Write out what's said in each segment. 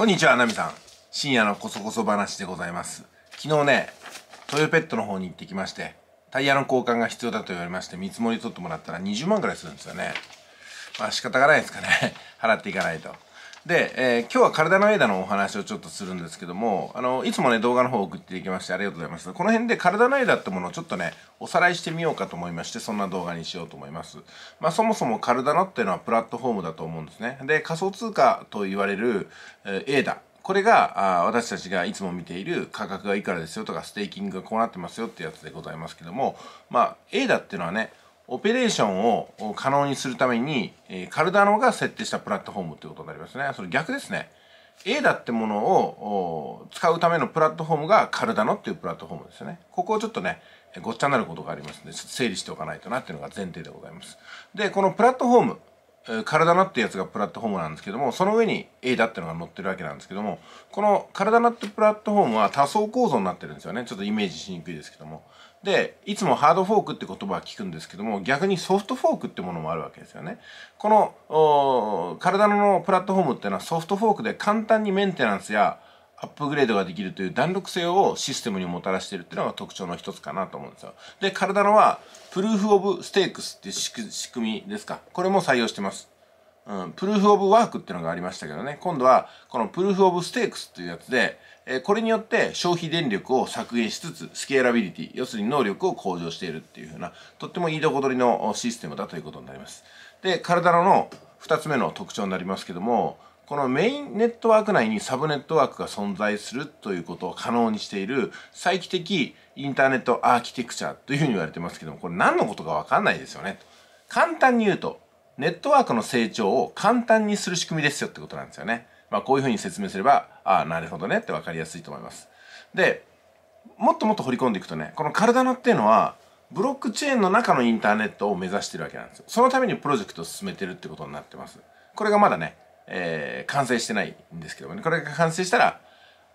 こんにちは、ナミさん。深夜のコソコソ話でございます。昨日ね、トヨペットの方に行ってきまして、タイヤの交換が必要だと言われまして、見積もり取ってもらったら20万くらいするんですよね。まあ仕方がないですかね。払っていかないと。で、えー、今日は体の間のお話をちょっとするんですけども、あの、いつもね、動画の方送っていきましてありがとうございます。この辺で体の枝ってものをちょっとね、おさらいしてみようかと思いまして、そんな動画にしようと思います。まあ、そもそも体のっていうのはプラットフォームだと思うんですね。で、仮想通貨と言われる、えー、a これがあ私たちがいつも見ている価格がいくらですよとかステーキングがこうなってますよってやつでございますけどもまあ A だっていうのはねオペレーションを可能にするために、えカルダノが設定したプラットフォームということになりますね。それ逆ですね。A だってものを使うためのプラットフォームがカルダノっていうプラットフォームですよね。ここをちょっとね、ごっちゃになることがありますので、整理しておかないとなっていうのが前提でございます。で、このプラットフォーム、体ナってやつがプラットフォームなんですけどもその上に A だってのが載ってるわけなんですけどもこの体ナってプラットフォームは多層構造になってるんですよねちょっとイメージしにくいですけどもでいつもハードフォークって言葉は聞くんですけども逆にソフトフォークってものもあるわけですよねこの体のプラットフォームっていうのはソフトフォークで簡単にメンテナンスやアップグレードができるという弾力性をシステムにもたらしているっていうのが特徴の一つかなと思うんですよ。で、体のは、プルーフ・オブ・ステークスっていう仕組みですか。これも採用してます。うん、プルーフ・オブ・ワークっていうのがありましたけどね。今度は、このプルーフ・オブ・ステークスっていうやつで、えー、これによって消費電力を削減しつつ、スケーラビリティ、要するに能力を向上しているっていうふうな、とってもいいとこ取りのシステムだということになります。で、体の2つ目の特徴になりますけども、このメインネットワーク内にサブネットワークが存在するということを可能にしている再帰的インターネットアーキテクチャというふうに言われてますけども、これ何のことかわかんないですよね。簡単に言うと、ネットワークの成長を簡単にする仕組みですよってことなんですよね。まあこういうふうに説明すれば、ああ、なるほどねってわかりやすいと思います。で、もっともっと掘り込んでいくとね、このカルダナっていうのは、ブロックチェーンの中のインターネットを目指してるわけなんですよ。そのためにプロジェクトを進めてるってことになってます。これがまだね、えー、完成してないんですけどもね、これが完成したら、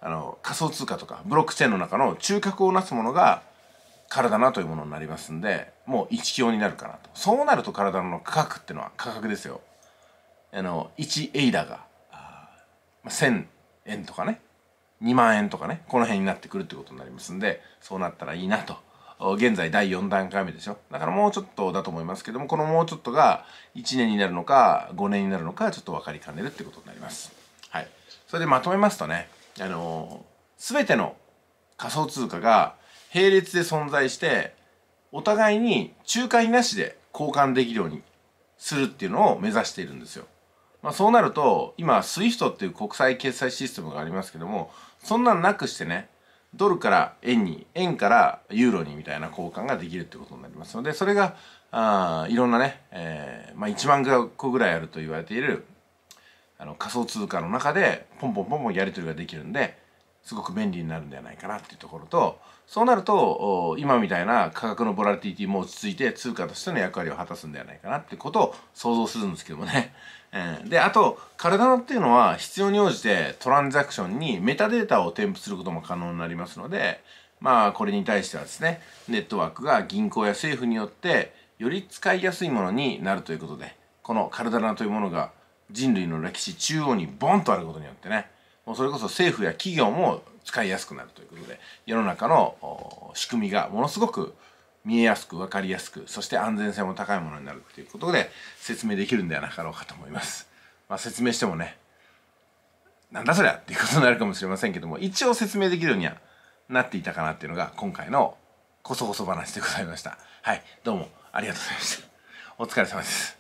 あの、仮想通貨とか、ブロックチェーンの中の中核をなすものが、体なというものになりますんで、もう1強になるかなと。そうなると体の価格ってのは価格ですよ。あの、1エイダが、1000円とかね、2万円とかね、この辺になってくるってことになりますんで、そうなったらいいなと。現在第4段階目でしょだからもうちょっとだと思いますけどもこのもうちょっとが1年になるのか5年になるのかちょっと分かりかねるってことになりますはいそれでまとめますとねあのー、全ての仮想通貨が並列で存在してお互いに仲介なしで交換できるようにするっていうのを目指しているんですよまあ、そうなると今 SWIFT っていう国際決済システムがありますけどもそんなんなくしてねドルから円に円からユーロにみたいな交換ができるってことになりますのでそれがあいろんなね、えーまあ、1万個ぐらいあると言われているあの仮想通貨の中でポンポンポンポンやり取りができるんですごく便利になるんじゃないかなっていうところとそうなると今みたいな価格のボラティティも落ち着いて通貨としての役割を果たすんではないかなってことを想像するんですけどもね。であとカルダナっていうのは必要に応じてトランザクションにメタデータを添付することも可能になりますのでまあこれに対してはですねネットワークが銀行や政府によってより使いやすいものになるということでこのカルダナというものが人類の歴史中央にボンとあることによってねもうそれこそ政府や企業も使いやすくなるということで世の中の仕組みがものすごく見えやすく分かりやすくそして安全性も高いものになるということで説明できるんではなかろうかと思います、まあ、説明してもねなんだそりゃっていうことになるかもしれませんけども一応説明できるようにはなっていたかなっていうのが今回のこそこそ話でございましたはいどうもありがとうございましたお疲れ様です